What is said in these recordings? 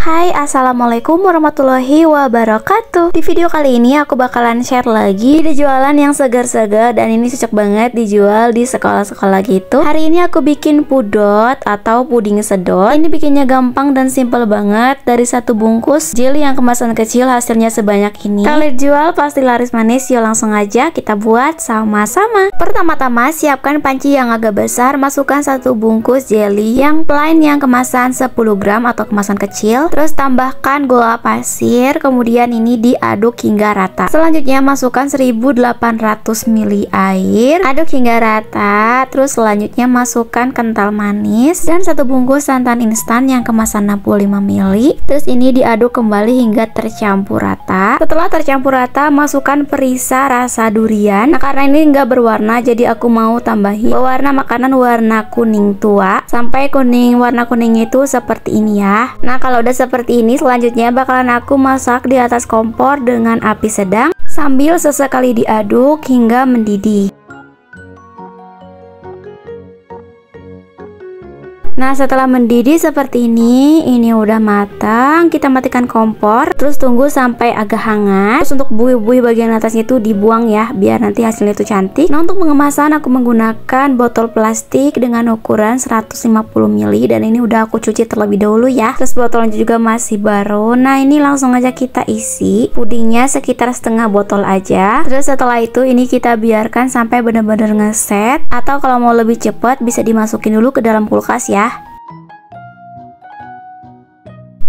Hai assalamualaikum warahmatullahi wabarakatuh Di video kali ini aku bakalan share lagi ide jualan yang segar-segar dan ini cocok banget dijual di sekolah-sekolah gitu Hari ini aku bikin pudot atau puding sedot Ini bikinnya gampang dan simple banget dari satu bungkus jeli yang kemasan kecil hasilnya sebanyak ini Kalau dijual pasti laris manis yuk langsung aja kita buat sama-sama Pertama-tama siapkan panci yang agak besar Masukkan satu bungkus jelly yang plain yang kemasan 10 gram atau kemasan kecil terus tambahkan gula pasir, kemudian ini diaduk hingga rata. Selanjutnya masukkan 1800 ml air, aduk hingga rata, terus selanjutnya masukkan kental manis dan satu bungkus santan instan yang kemasan 65 ml. Terus ini diaduk kembali hingga tercampur rata. Setelah tercampur rata, masukkan perisa rasa durian. Nah, karena ini nggak berwarna, jadi aku mau tambahin pewarna makanan warna kuning tua sampai kuning warna kuning itu seperti ini ya. Nah, kalau udah seperti ini selanjutnya bakalan aku masak di atas kompor dengan api sedang sambil sesekali diaduk hingga mendidih Nah setelah mendidih seperti ini Ini udah matang Kita matikan kompor Terus tunggu sampai agak hangat Terus untuk buih-buih bagian atasnya itu dibuang ya Biar nanti hasilnya itu cantik Nah untuk pengemasan aku menggunakan botol plastik Dengan ukuran 150 ml Dan ini udah aku cuci terlebih dahulu ya Terus botolnya juga masih baru Nah ini langsung aja kita isi Pudingnya sekitar setengah botol aja Terus setelah itu ini kita biarkan sampai benar-benar ngeset Atau kalau mau lebih cepat bisa dimasukin dulu ke dalam kulkas ya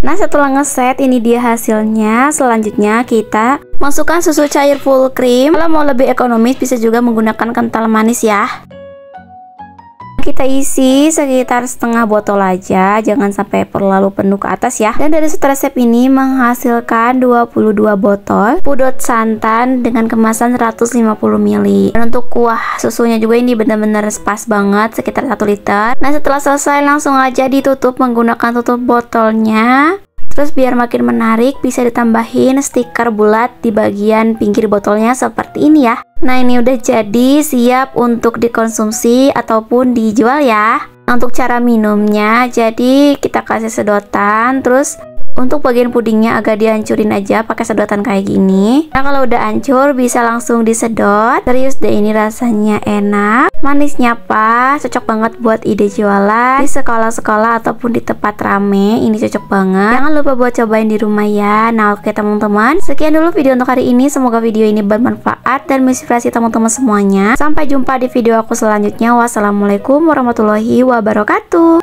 Nah setelah ngeset ini dia hasilnya Selanjutnya kita masukkan susu cair full cream Kalau mau lebih ekonomis bisa juga menggunakan kental manis ya kita isi sekitar setengah botol aja jangan sampai terlalu penuh ke atas ya dan dari resep ini menghasilkan 22 botol pudot santan dengan kemasan 150 ml dan untuk kuah susunya juga ini benar-benar pas banget sekitar 1 liter nah setelah selesai langsung aja ditutup menggunakan tutup botolnya Terus biar makin menarik bisa ditambahin stiker bulat di bagian pinggir botolnya seperti ini ya. Nah ini udah jadi siap untuk dikonsumsi ataupun dijual ya. Nah, untuk cara minumnya jadi kita kasih sedotan terus untuk bagian pudingnya agak dihancurin aja pakai sedotan kayak gini. Nah kalau udah hancur bisa langsung disedot. Serius deh ini rasanya enak, manisnya pas, cocok banget buat ide jualan di sekolah-sekolah ataupun di tempat rame. Ini cocok banget. Jangan lupa buat cobain di rumah ya. Nah oke teman-teman, sekian dulu video untuk hari ini. Semoga video ini bermanfaat dan menginspirasi teman-teman semuanya. Sampai jumpa di video aku selanjutnya. Wassalamualaikum warahmatullahi wabarakatuh.